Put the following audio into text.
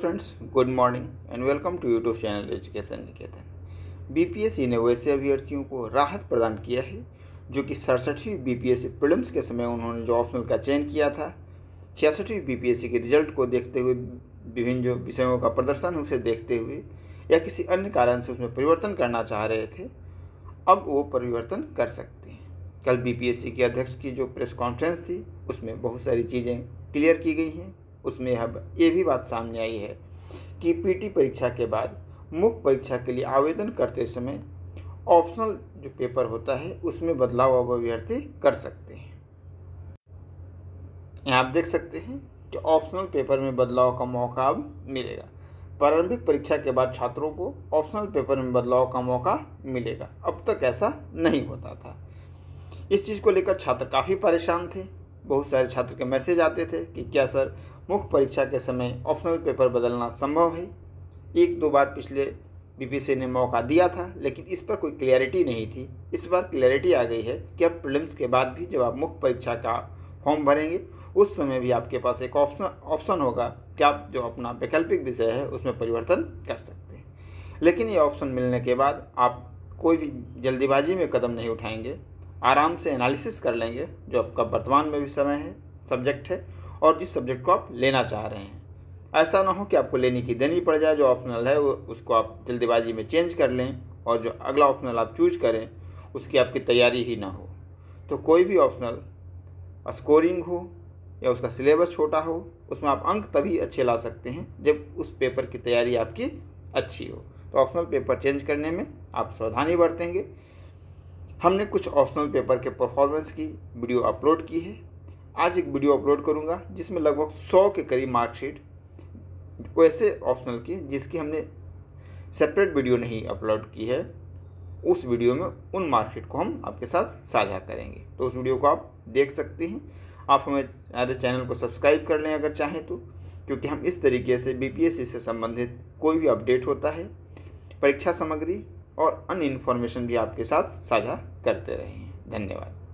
friends good morning and welcome to YouTube channel education Niketan BPSC ने वैसे अभ्यर्थियों को राहत प्रदान किया है जो कि सड़सठवीं बीपीएससी प्रीलिम्स के समय उन्होंने जो ऑप्शनल का चयन किया था छियासठवीं बीपीएससी के रिजल्ट को देखते हुए विभिन्न जो विषयों का प्रदर्शन उसे देखते हुए या किसी अन्य कारण से उसमें परिवर्तन करना चाह रहे थे अब वो परिवर्तन कर सकते हैं कल सी के अध्यक्ष की जो प्रेस कॉन्फ्रेंस थी उसमें बहुत सारी चीज़ें क्लियर की गई हैं उसमें अब ये भी बात सामने आई है कि पीटी परीक्षा के बाद मुख्य परीक्षा के लिए आवेदन करते समय ऑप्शनल जो पेपर होता है उसमें बदलाव अब अभ्यर्थी कर सकते हैं यहाँ आप देख सकते हैं कि ऑप्शनल पेपर में बदलाव का मौका अब मिलेगा प्रारंभिक परीक्षा के बाद छात्रों को ऑप्शनल पेपर में बदलाव का मौका मिलेगा अब तक ऐसा नहीं होता था इस चीज़ को लेकर छात्र काफ़ी परेशान थे बहुत सारे छात्र के मैसेज आते थे कि क्या सर मुख्य परीक्षा के समय ऑप्शनल पेपर बदलना संभव है एक दो बार पिछले बीपीसी ने मौका दिया था लेकिन इस पर कोई क्लियरिटी नहीं थी इस बार क्लियरिटी आ गई है कि अब प्रिलिम्स के बाद भी जब आप मुख्य परीक्षा का फॉर्म भरेंगे उस समय भी आपके पास एक ऑप्शन ऑप्शन होगा कि आप जो अपना वैकल्पिक विषय है उसमें परिवर्तन कर सकते हैं लेकिन ये ऑप्शन मिलने के बाद आप कोई भी जल्दीबाजी में कदम नहीं उठाएंगे आराम से एनालिसिस कर लेंगे जो आपका वर्तमान में भी समय है सब्जेक्ट है और जिस सब्जेक्ट को आप लेना चाह रहे हैं ऐसा ना हो कि आपको लेने की देनी पड़ जाए जो ऑप्शनल है वो उसको आप जल्दबाजी में चेंज कर लें और जो अगला ऑप्शनल आप चूज करें उसकी आपकी तैयारी ही ना हो तो कोई भी ऑप्शनल स्कोरिंग हो या उसका सिलेबस छोटा हो उसमें आप अंक तभी अच्छे ला सकते हैं जब उस पेपर की तैयारी आपकी अच्छी हो तो ऑप्शनल पेपर चेंज करने में आप सावधानी बरतेंगे हमने कुछ ऑप्शनल पेपर के परफॉर्मेंस की वीडियो अपलोड की है आज एक वीडियो अपलोड करूँगा जिसमें लगभग सौ के करीब मार्कशीट वैसे ऑप्शनल की जिसकी हमने सेपरेट वीडियो नहीं अपलोड की है उस वीडियो में उन मार्कशीट को हम आपके साथ साझा करेंगे तो उस वीडियो को आप देख सकते हैं आप हमारे चैनल को सब्सक्राइब कर लें अगर चाहें तो क्योंकि हम इस तरीके से बी से संबंधित कोई भी अपडेट होता है परीक्षा सामग्री और अन्य इन्फॉर्मेशन भी आपके साथ साझा करते रहे हैं धन्यवाद